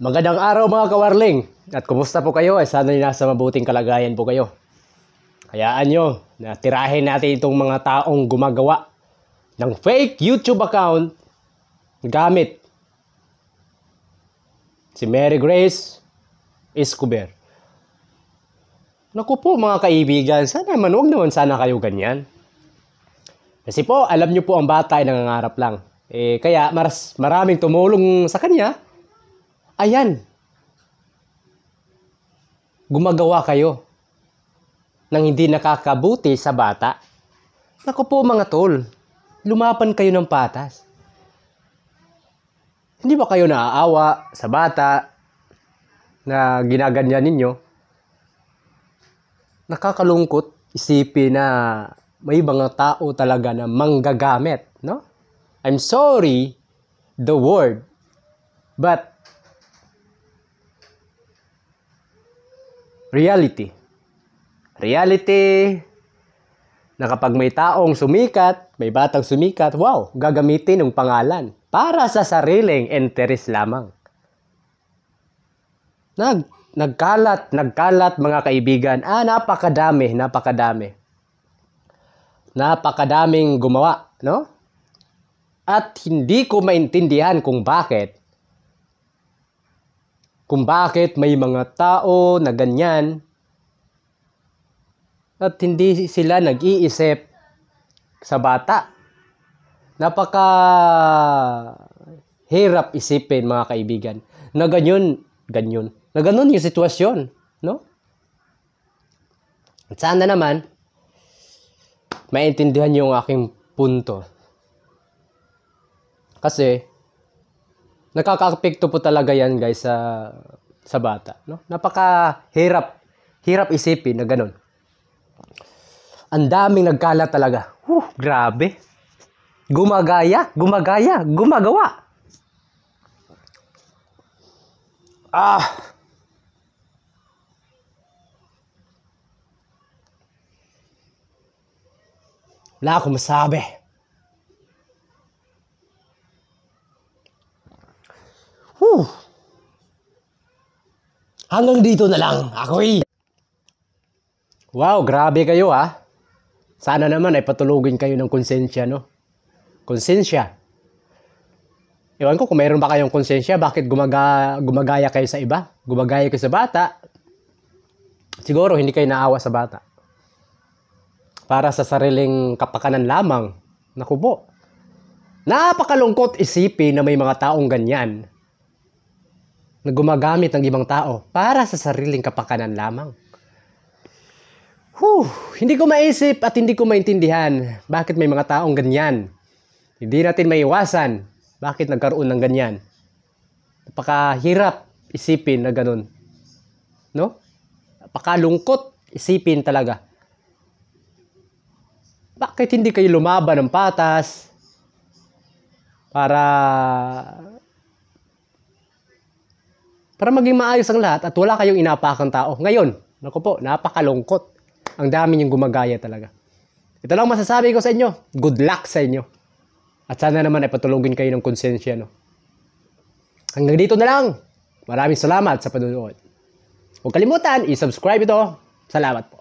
Magandang araw mga kawarling at kumusta po kayo? Ay sana nasa mabuting kalagayan po kayo. Kayaan nyo na tirahin natin itong mga taong gumagawa ng fake YouTube account gamit si Mary Grace Escobar. Naku po mga kaibigan, sana man, huwag naman sana kayo ganyan. Kasi po, alam nyo po ang bata ay nangangarap lang. Eh, kaya maras, maraming tumulong sa kanya Ayan. Gumagawa kayo ng hindi nakakabuti sa bata. Naku po mga tol, lumapan kayo ng patas. Hindi ba kayo naaawa sa bata na ginaganyan ninyo? Nakakalungkot isipin na may ibang tao talaga na manggagamit, no? I'm sorry the word, but reality. Reality na kapag may taong sumikat, may batang sumikat, wow, gagamitin ng pangalan para sa sariling interest lamang. Nag, nagkalat, nagkalat mga kaibigan. Ah, napakadami, napakadami. Napakadaming gumawa, no? At hindi ko maintindihan kung bakit kung bakit may mga tao na ganyan at hindi sila nag-iisip sa bata. Napaka hirap isipin mga kaibigan na ganyan, ganyan, na ganun yung sitwasyon, no? At sana naman, maintindihan yung aking punto. Kasi, nakakaapekto po talaga yan guys sa sa bata, no? Napaka hirap hirap isipin na ganun. Ang daming nagkalat talaga. Whew, grabe. Gumagaya, gumagaya, gumagawa. Ah. Wala akong masabi. Whew. Hanggang dito na lang, ako'y... Wow, grabe kayo ha. Ah. Sana naman ay patulugin kayo ng konsensya, no? Konsensya. Ewan ko kung mayroon ba kayong konsensya, bakit gumaga, gumagaya kayo sa iba? Gumagaya kayo sa bata? Siguro hindi kayo naawa sa bata. Para sa sariling kapakanan lamang. Naku po. Napakalungkot isipin na may mga taong ganyan na gumagamit ng ibang tao para sa sariling kapakanan lamang. Whew, hindi ko maisip at hindi ko maintindihan bakit may mga taong ganyan. Hindi natin maiwasan bakit nagkaroon ng ganyan. Napakahirap isipin na ganun. No? Napakalungkot isipin talaga. Bakit hindi kayo lumaban ng patas para para maging maayos ang lahat at wala kayong inapakang tao. Ngayon, naku po, napakalungkot. Ang dami niyong gumagaya talaga. Ito lang masasabi ko sa inyo. Good luck sa inyo. At sana naman ay patulungin kayo ng konsensya, no? Hanggang dito na lang. Maraming salamat sa panunood. Huwag kalimutan, i-subscribe ito. Salamat po.